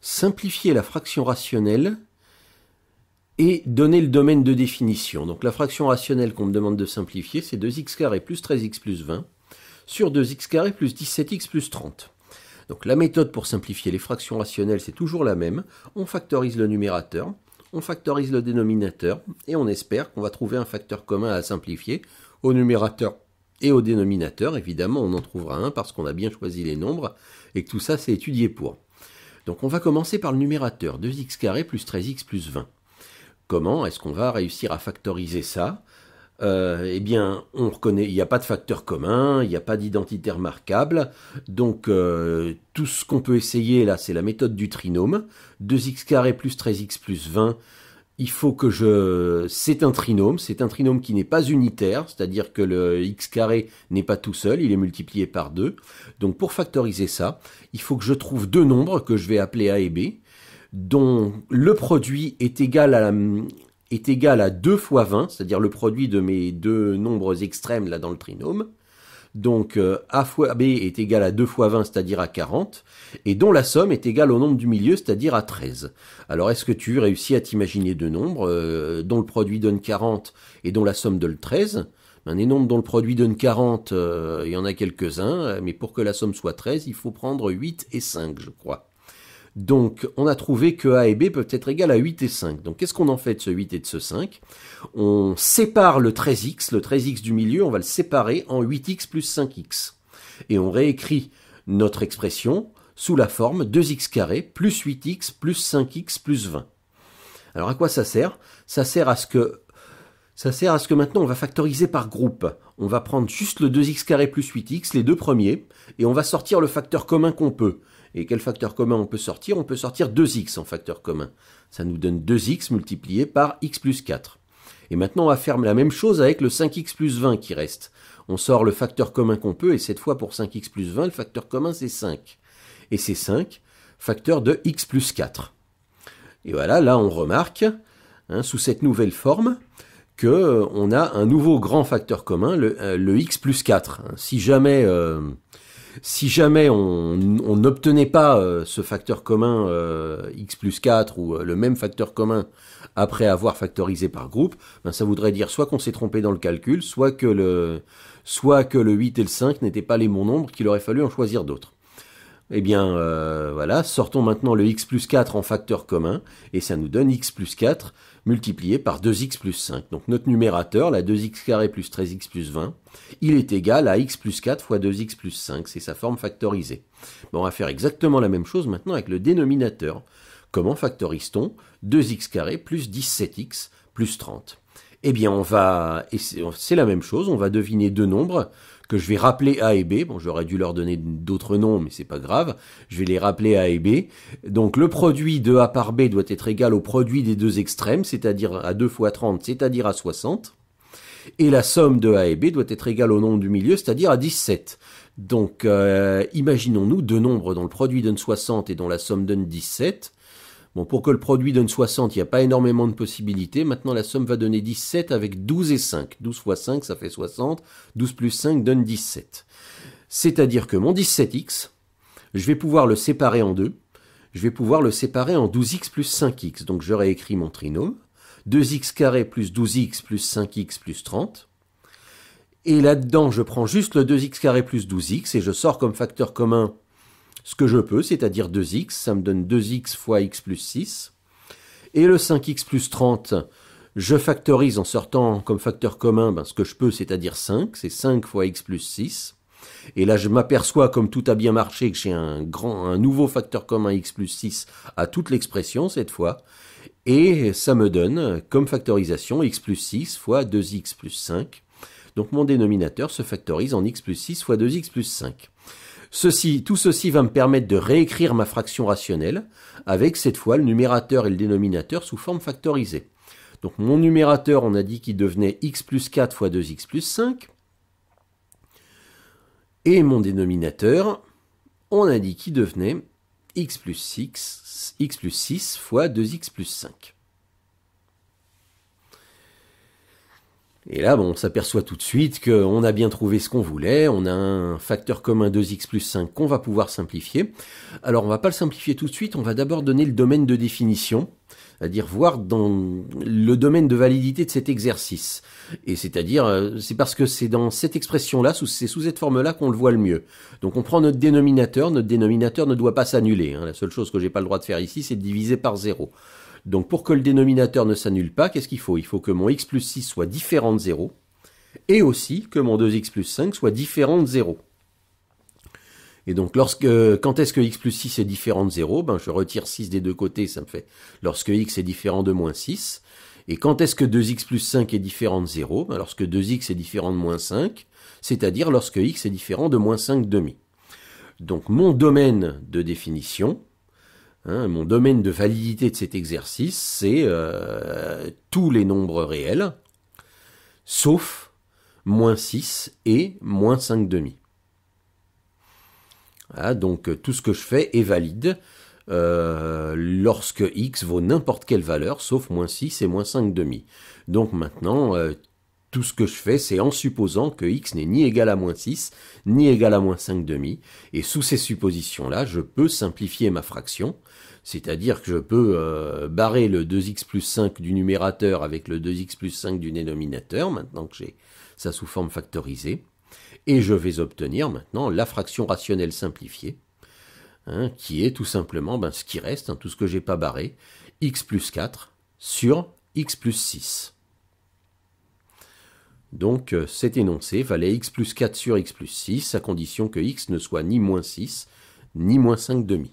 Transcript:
simplifier la fraction rationnelle et donner le domaine de définition. Donc la fraction rationnelle qu'on me demande de simplifier, c'est 2x carré plus 13x plus 20 sur 2x carré plus 17x plus 30. Donc la méthode pour simplifier les fractions rationnelles, c'est toujours la même. On factorise le numérateur, on factorise le dénominateur, et on espère qu'on va trouver un facteur commun à simplifier au numérateur et au dénominateur. Évidemment, on en trouvera un parce qu'on a bien choisi les nombres et que tout ça, c'est étudié pour. Donc on va commencer par le numérateur, 2x plus 13x plus 20. Comment est-ce qu'on va réussir à factoriser ça euh, eh bien, on reconnaît, il n'y a pas de facteur commun, il n'y a pas d'identité remarquable. Donc, euh, tout ce qu'on peut essayer là, c'est la méthode du trinôme. 2x plus 13x plus 20, il faut que je... C'est un trinôme, c'est un trinôme qui n'est pas unitaire, c'est-à-dire que le x carré n'est pas tout seul, il est multiplié par 2. Donc pour factoriser ça, il faut que je trouve deux nombres que je vais appeler A et B, dont le produit est égal à, est égal à 2 fois 20, c'est-à-dire le produit de mes deux nombres extrêmes là dans le trinôme donc euh, a fois b est égal à 2 fois 20, c'est-à-dire à 40, et dont la somme est égale au nombre du milieu, c'est-à-dire à 13. Alors est-ce que tu réussis à t'imaginer deux nombres euh, dont le produit donne 40 et dont la somme donne 13 ben, Les nombres dont le produit donne 40, euh, il y en a quelques-uns, mais pour que la somme soit 13, il faut prendre 8 et 5, je crois. Donc on a trouvé que A et B peuvent être égales à 8 et 5. Donc qu'est-ce qu'on en fait de ce 8 et de ce 5 On sépare le 13x, le 13x du milieu, on va le séparer en 8x plus 5x. Et on réécrit notre expression sous la forme 2x carré plus 8x plus 5x plus 20. Alors à quoi ça sert Ça sert à ce que ça sert à ce que maintenant on va factoriser par groupe. On va prendre juste le 2x plus 8x, les deux premiers, et on va sortir le facteur commun qu'on peut. Et quel facteur commun on peut sortir On peut sortir 2x en facteur commun. Ça nous donne 2x multiplié par x plus 4. Et maintenant on va faire la même chose avec le 5x plus 20 qui reste. On sort le facteur commun qu'on peut, et cette fois pour 5x plus 20, le facteur commun c'est 5. Et c'est 5, facteur de x plus 4. Et voilà, là on remarque, hein, sous cette nouvelle forme, euh, on a un nouveau grand facteur commun, le, euh, x plus 4. Si jamais, euh, si jamais on n'obtenait pas ce facteur commun x plus 4 ou le même facteur commun après avoir factorisé par groupe, ben ça voudrait dire soit qu'on s'est trompé dans le calcul, soit que le, soit que le 8 et le 5 n'étaient pas les bons nombres, qu'il aurait fallu en choisir d'autres eh bien euh, voilà, sortons maintenant le x plus 4 en facteur commun, et ça nous donne x plus 4 multiplié par 2x plus 5. Donc notre numérateur, la 2x plus 13x plus 20, il est égal à x plus 4 fois 2x plus 5, c'est sa forme factorisée. on va faire exactement la même chose maintenant avec le dénominateur. Comment factorise-t-on 2x plus 17x plus 30 Eh bien on va, c'est la même chose, on va deviner deux nombres que je vais rappeler A et B. Bon, j'aurais dû leur donner d'autres noms, mais c'est pas grave. Je vais les rappeler A et B. Donc le produit de A par B doit être égal au produit des deux extrêmes, c'est-à-dire à 2 fois 30, c'est-à-dire à 60. Et la somme de A et B doit être égale au nombre du milieu, c'est-à-dire à 17. Donc euh, imaginons-nous deux nombres dont le produit donne 60 et dont la somme donne 17. Bon, pour que le produit donne 60, il n'y a pas énormément de possibilités. Maintenant, la somme va donner 17 avec 12 et 5. 12 fois 5, ça fait 60. 12 plus 5 donne 17. C'est-à-dire que mon 17x, je vais pouvoir le séparer en deux. Je vais pouvoir le séparer en 12x plus 5x. Donc, j'aurais écrit mon trinôme. 2x carré plus 12x plus 5x plus 30. Et là-dedans, je prends juste le 2x carré plus 12x et je sors comme facteur commun ce que je peux, c'est-à-dire 2x, ça me donne 2x fois x plus 6. Et le 5x plus 30, je factorise en sortant comme facteur commun ben, ce que je peux, c'est-à-dire 5, c'est 5 fois x plus 6. Et là, je m'aperçois, comme tout a bien marché, que j'ai un, grand, un nouveau facteur commun x plus 6 à toute l'expression cette fois. Et ça me donne, comme factorisation, x plus 6 fois 2x plus 5. Donc mon dénominateur se factorise en x plus 6 fois 2x plus 5 tout ceci va me permettre de réécrire ma fraction rationnelle avec cette fois le numérateur et le dénominateur sous forme factorisée. Donc mon numérateur, on a dit qu'il devenait x plus 4 fois 2x plus 5. Et mon dénominateur, on a dit qu'il devenait x 6, x plus 6 fois 2x plus 5. Et là, on s'aperçoit tout de suite qu'on a bien trouvé ce qu'on voulait, on a un facteur commun 2x plus 5 qu'on va pouvoir simplifier. Alors on va pas le simplifier tout de suite, on va d'abord donner le domaine de définition, c'est-à-dire voir dans le domaine de validité de cet exercice. Et c'est-à-dire, euh, c'est parce que c'est dans cette expression-là, c'est sous cette forme-là qu'on le voit le mieux. Donc on prend notre dénominateur, notre dénominateur ne doit pas s'annuler. Hein. La seule chose que j'ai pas le droit de faire ici, c'est de diviser par 0. Donc pour que le dénominateur ne s'annule pas, qu'est-ce qu'il faut Il faut que mon x plus 6 soit différent de 0, et aussi que mon 2x plus 5 soit différent de 0. Et donc lorsque, euh, quand est-ce que x plus 6 est différent de 0 ben, Je retire 6 des deux côtés, ça me fait lorsque x est différent de moins 6. Et quand est-ce que 2x plus 5 est différent de 0 ben, Lorsque 2x est différent de moins 5, c'est-à-dire lorsque x est différent de moins 5 demi. Donc mon domaine de définition, Hein, mon domaine de validité de cet exercice, c'est euh, tous les nombres réels, sauf moins 6 et moins 5 demi. Ah, donc euh, tout ce que je fais est valide euh, lorsque x vaut n'importe quelle valeur, sauf moins 6 et moins 5 demi. Donc maintenant, tout ce que je fais, c'est en supposant que x n'est ni égal à moins 6, ni égal à moins 5 demi. Et sous ces suppositions-là, je peux simplifier ma fraction. C'est-à-dire que je peux euh, barrer le 2x plus 5 du numérateur avec le 2x plus 5 du dénominateur, maintenant que j'ai ça sous forme factorisée. Et je vais obtenir maintenant la fraction rationnelle simplifiée, hein, qui est tout simplement ben, ce qui reste, hein, tout ce que j'ai pas barré, x plus 4 sur x plus 6. Donc euh, cet énoncé valait x plus 4 sur x plus 6 à condition que x ne soit ni moins 6 ni moins 5 demi.